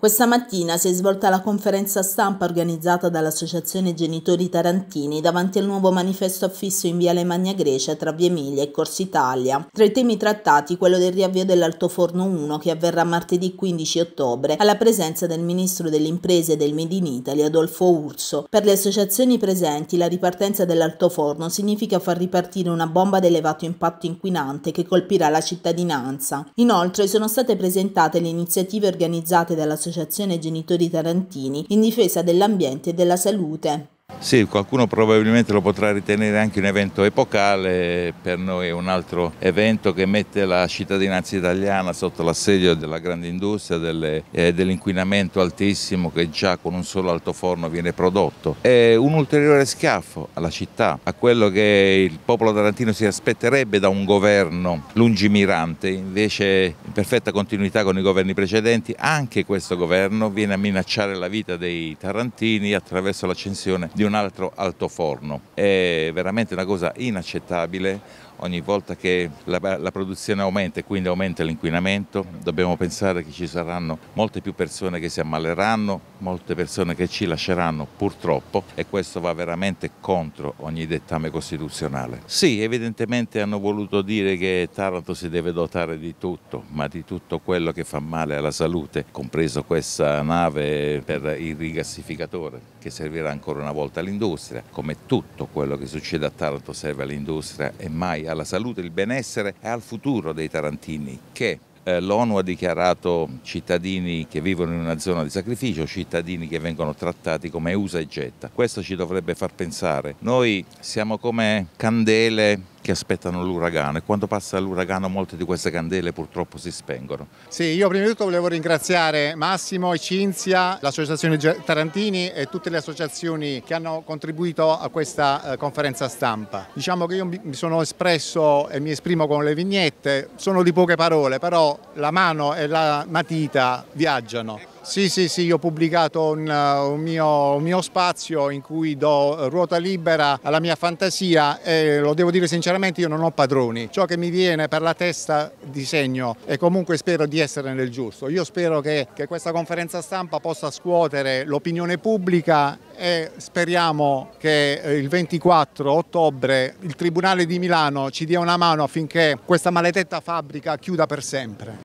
Questa mattina si è svolta la conferenza stampa organizzata dall'Associazione Genitori Tarantini davanti al nuovo manifesto affisso in Via Alemagna Grecia tra Via Emilia e Corso Italia. Tra i temi trattati quello del riavvio dell'Altoforno 1 che avverrà martedì 15 ottobre alla presenza del Ministro delle Imprese e del Made in Italy Adolfo Urso. Per le associazioni presenti la ripartenza dell'Altoforno significa far ripartire una bomba ad elevato impatto inquinante che colpirà la cittadinanza. Inoltre sono state presentate le iniziative organizzate dall'Associazione dell'Associazione Genitori Tarantini in difesa dell'ambiente e della salute. Sì, qualcuno probabilmente lo potrà ritenere anche un evento epocale, per noi è un altro evento che mette la cittadinanza italiana sotto l'assedio della grande industria, eh, dell'inquinamento eh, dell altissimo che già con un solo altoforno viene prodotto. È un ulteriore schiaffo alla città, a quello che il popolo tarantino si aspetterebbe da un governo lungimirante, invece perfetta continuità con i governi precedenti, anche questo governo viene a minacciare la vita dei tarantini attraverso l'accensione di un altro altoforno. È veramente una cosa inaccettabile. Ogni volta che la, la produzione aumenta e quindi aumenta l'inquinamento, dobbiamo pensare che ci saranno molte più persone che si ammaleranno, molte persone che ci lasceranno purtroppo e questo va veramente contro ogni dettame costituzionale. Sì, evidentemente hanno voluto dire che Taranto si deve dotare di tutto, ma di tutto quello che fa male alla salute, compreso questa nave per il rigassificatore che servirà ancora una volta all'industria, come tutto quello che succede a Taranto serve all'industria e mai alla salute, il benessere e al futuro dei tarantini che eh, l'ONU ha dichiarato cittadini che vivono in una zona di sacrificio, cittadini che vengono trattati come usa e getta. Questo ci dovrebbe far pensare. Noi siamo come candele che aspettano l'uragano e quando passa l'uragano molte di queste candele purtroppo si spengono. Sì, io prima di tutto volevo ringraziare Massimo e Cinzia, l'associazione Tarantini e tutte le associazioni che hanno contribuito a questa eh, conferenza stampa. Diciamo che io mi sono espresso e mi esprimo con le vignette, sono di poche parole, però la mano e la matita viaggiano. Sì, sì, sì, ho pubblicato un, eh, un, mio, un, mio, spazio in cui do ruota libera alla mia fantasia e lo devo dire sinceramente io non ho padroni. Ciò che mi viene per la testa disegno e comunque spero di essere nel giusto. Io spero che, che questa conferenza stampa possa scuotere l'opinione pubblica e speriamo che eh, il 24 ottobre il Tribunale di Milano ci dia una mano affinché questa maledetta fabbrica chiuda per sempre.